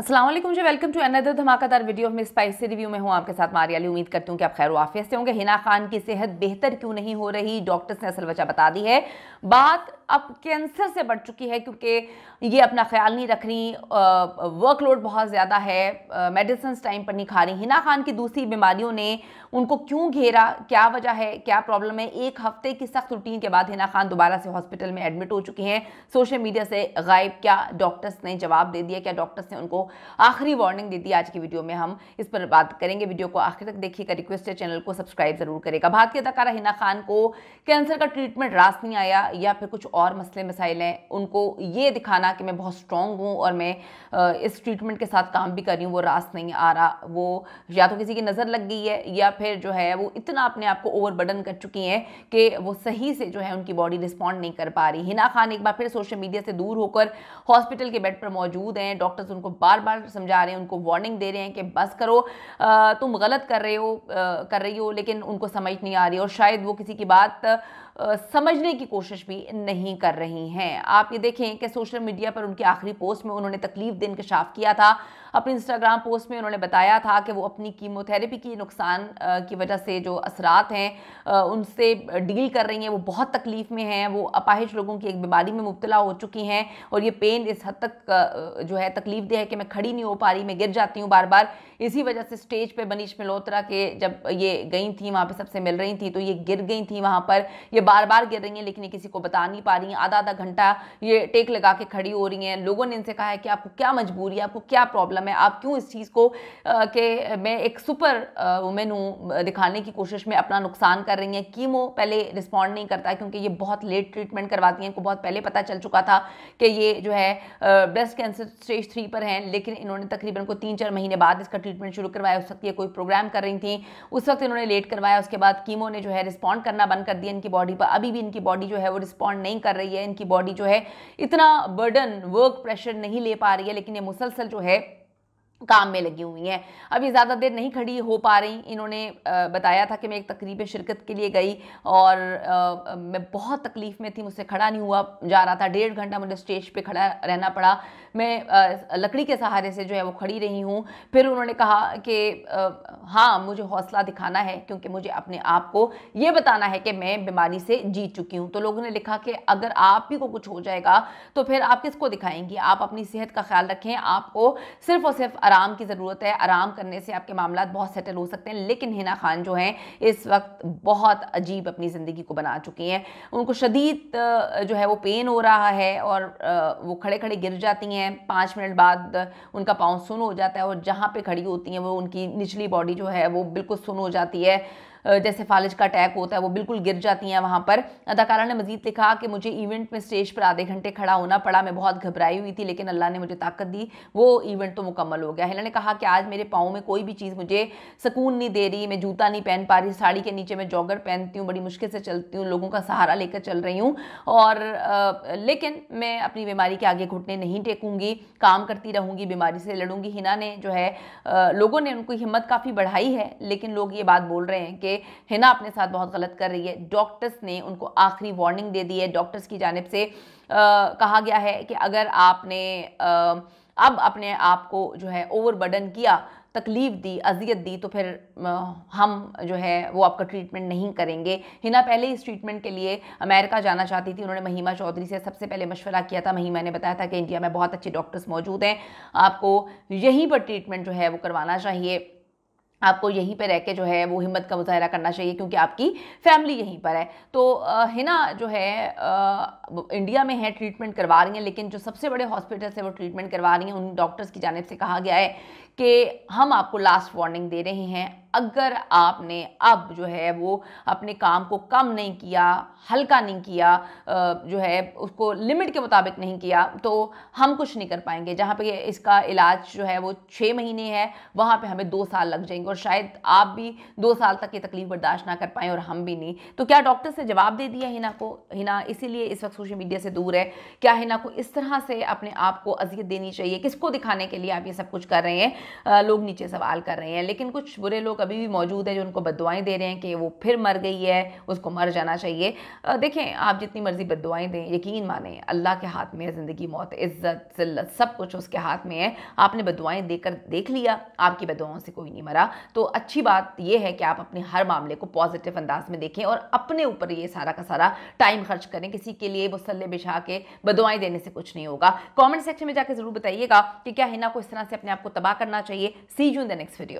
Aslam ji welcome to another धमाकेदार video में spicy review में हूँ आपके साथ मारियाली उम्मीद करती हूँ कि आप खैर वाफियत से होंगे हिना खान की सेहत बेहतर क्यों नहीं हो रही डॉक्टर्स ने असल वजह बता दी है बात अब कैंसर से बढ़ चुकी है क्योंकि ये अपना ख्याल नहीं रख रही वर्कलोड बहुत ज़्यादा है मेडिसिन टाइम पर नहीं खा रही हिना खान की दूसरी बीमारियों ने उनको क्यों घेरा क्या वजह है क्या प्रॉब्लम है एक हफ्ते की सख्त रूटीन के बाद हिना खान दोबारा से हॉस्पिटल में एडमिट हो चुकी हैं सोशल मीडिया से गायब क्या डॉक्टर्स ने जवाब दे दिया क्या डॉक्टर्स ने उनको आखिरी वार्निंग दे दी आज की वीडियो में हम इस पर बात करेंगे वीडियो को आखिर तक देखिएगा रिक्वेस्ट है चैनल को सब्सक्राइब जरूर करेगा भारतीय अदाकारा हिना खान को कैंसर का ट्रीटमेंट रास नहीं आया या फिर कुछ और और मसले मसाइल हैं उनको ये दिखाना कि मैं बहुत स्ट्रॉग हूँ और मैं इस ट्रीटमेंट के साथ काम भी कर रही हूँ वो रास नहीं आ रहा वो या तो किसी की नज़र लग गई है या फिर जो है वो इतना अपने आप को ओवरबर्डन कर चुकी हैं कि वो सही से जो है उनकी बॉडी रिस्पॉन्ड नहीं कर पा रही हिना खान एक बार फिर सोशल मीडिया से दूर होकर हॉस्पिटल के बेड पर मौजूद हैं डॉक्टर्स उनको बार बार समझा रहे हैं उनको वार्निंग दे रहे हैं कि बस करो तुम गलत कर रहे हो कर रही हो लेकिन उनको समझ नहीं आ रही और शायद वो किसी की बात समझने की कोशिश भी नहीं कर रही हैं आप ये देखें कि सोशल मीडिया पर उनकी आखिरी पोस्ट में उन्होंने तकलीफ दिन इंकशाफ किया था अपने इंस्टाग्राम पोस्ट में उन्होंने बताया था कि वो अपनी कीमोथेरेपी की नुकसान की वजह से जो असरात हैं उनसे डील कर रही हैं वो बहुत तकलीफ़ में हैं वो अपाहिज लोगों की एक बीमारी में मुबतला हो चुकी हैं और ये पेन इस हद तक जो है तकलीफ दे है कि मैं खड़ी नहीं हो पा रही मैं गिर जाती हूँ बार बार इसी वजह से स्टेज पर मनीष मल्होत्रा के जब ये गई थी वहाँ पर सबसे मिल रही थी तो ये गिर गई थी वहाँ पर ये बार बार गिर रही हैं लेकिन ये किसी को बता नहीं पा रही हैं आधा आधा घंटा ये टेक लगा के खड़ी हो रही हैं लोगों ने इनसे कहा है कि आपको क्या मजबूरी है आपको क्या प्रॉब्लम कॉलम मतलब है आप क्यों इस चीज़ को कि मैं एक सुपर वुमेन हूँ दिखाने की कोशिश में अपना नुकसान कर रही हैं कीमो पहले रिस्पॉन्ड नहीं करता क्योंकि ये बहुत लेट ट्रीटमेंट करवाती हैं इनको बहुत पहले पता चल चुका था कि ये जो है ब्रेस्ट कैंसर स्टेज थ्री पर हैं लेकिन इन्होंने तकरीबन को तीन चार महीने बाद इसका ट्रीटमेंट शुरू करवाया उस वक्त ये कोई प्रोग्राम कर रही थी उस वक्त इन्होंने लेट करवाया उसके बाद कीमो ने जो है रिस्पॉन्ड करना बंद कर दिया इनकी बॉडी पर अभी भी इनकी बॉडी जो है वो रिस्पॉन्ड नहीं कर रही है इनकी बॉडी जो है इतना बर्डन वर्क प्रेशर नहीं ले पा रही है लेकिन ये मुसलसल जो है काम में लगी हुई हैं अब ये ज़्यादा देर नहीं खड़ी हो पा रही इन्होंने बताया था कि मैं एक तकरीब शिरकत के लिए गई और मैं बहुत तकलीफ़ में थी मुझसे खड़ा नहीं हुआ जा रहा था डेढ़ घंटा मुझे स्टेज पे खड़ा रहना पड़ा मैं लकड़ी के सहारे से जो है वो खड़ी रही हूँ फिर उन्होंने कहा कि हाँ मुझे हौसला दिखाना है क्योंकि मुझे अपने आप को ये बताना है कि मैं बीमारी से जीत चुकी हूँ तो लोगों ने लिखा कि अगर आप ही को कुछ हो जाएगा तो फिर आप किसको दिखाएंगी आप अपनी सेहत का ख्याल रखें आपको सिर्फ और सिर्फ आराम की ज़रूरत है आराम करने से आपके मामला बहुत सेटल हो सकते हैं लेकिन हिना खान जो हैं इस वक्त बहुत अजीब अपनी ज़िंदगी को बना चुकी हैं उनको शदीद जो है वो पेन हो रहा है और वो खड़े खड़े गिर जाती हैं हैं पाँच मिनट बाद उनका पाँव सुन हो जाता है और जहाँ पे खड़ी होती हैं वो उनकी निचली बॉडी जो है वो बिल्कुल सुन हो जाती है जैसे फालिज का अटैक होता है वो बिल्कुल गिर जाती हैं वहाँ पर अदाकारा ने मजीद लिखा कि मुझे इवेंट में स्टेज पर आधे घंटे खड़ा होना पड़ा मैं बहुत घबराई हुई थी लेकिन अल्लाह ने मुझे ताकत दी वो इवेंट तो मुकम्मल हो गया हेला ने कहा कि आज मेरे पाँव में कोई भी चीज़ मुझे सुकून नहीं दे रही मैं जूता नहीं पहन पा रही साड़ी के नीचे मैं जॉगर पहनती हूँ बड़ी मुश्किल से चलती हूँ लोगों का सहारा लेकर चल रही हूँ और लेकिन मैं अपनी बीमारी के आगे घुटने नहीं टेकूंगी काम करती रहूँगी बीमारी से लड़ूंगी हिना ने जो है लोगों ने उनकी हिम्मत काफ़ी बढ़ाई है लेकिन लोग ये बात बोल रहे हैं कि कि हिना अपने साथ बहुत गलत कर रही है डॉक्टर्स ने उनको आखिरी वार्निंग दे दी है डॉक्टर्स की जानब से आ, कहा गया है कि अगर आपने आ, अब अपने आप को जो है ओवरबर्डन किया तकलीफ़ दी अजियत दी तो फिर हम जो है वो आपका ट्रीटमेंट नहीं करेंगे हिना पहले इस ट्रीटमेंट के लिए अमेरिका जाना चाहती थी उन्होंने महिमा चौधरी से सबसे पहले मशवरा किया था महिमा ने बताया था कि इंडिया में बहुत अच्छे डॉक्टर्स मौजूद हैं आपको यहीं पर ट्रीटमेंट जो है वो करवाना चाहिए आपको यहीं पर रह के जो है वो हिम्मत का मुजाहरा करना चाहिए क्योंकि आपकी फैमिली यहीं पर है तो हिना जो है आ, इंडिया में है ट्रीटमेंट करवा रही हैं लेकिन जो सबसे बड़े हॉस्पिटल्स हैं वो ट्रीटमेंट करवा रही हैं उन डॉक्टर्स की जानब से कहा गया है कि हम आपको लास्ट वार्निंग दे रहे हैं अगर आपने अब जो है वो अपने काम को कम नहीं किया हल्का नहीं किया जो है उसको लिमिट के मुताबिक नहीं किया तो हम कुछ नहीं कर पाएंगे जहाँ पे इसका इलाज जो है वो छः महीने है वहाँ पे हमें दो साल लग जाएंगे और शायद आप भी दो साल तक ये तकलीफ बर्दाश्त ना कर पाएँ और हम भी नहीं तो क्या डॉक्टर से जवाब दे दिया हिना को हिना इसीलिए इस वक्त सोशल मीडिया से दूर है क्या हिना को इस तरह से अपने आप को अजियत देनी चाहिए किसको दिखाने के लिए आप ये सब कुछ कर रहे हैं लोग नीचे सवाल कर रहे हैं लेकिन कुछ बुरे लोग लोग अभी भी मौजूद है जो उनको बदवाएँ दे रहे हैं कि वो फिर मर गई है उसको मर जाना चाहिए देखें आप जितनी मर्ज़ी बदवाएँ दें यकीन माने अल्लाह के हाथ में है ज़िंदगी मौत इज़्ज़त जिल्लत सब कुछ उसके हाथ में है आपने बदवाएँ देकर देख लिया आपकी बदवाओं से कोई नहीं मरा तो अच्छी बात यह है कि आप अपने हर मामले को पॉजिटिव अंदाज में देखें और अपने ऊपर ये सारा का सारा टाइम खर्च करें किसी के लिए मुसल्ले बिछा के बदवाएँ देने से कुछ नहीं होगा कॉमेंट सेक्शन में जाकर ज़रूर बताइएगा कि क्या हिना को इस तरह से अपने आप को तबाह करना चाहिए सी जू इन द नेक्स्ट वीडियो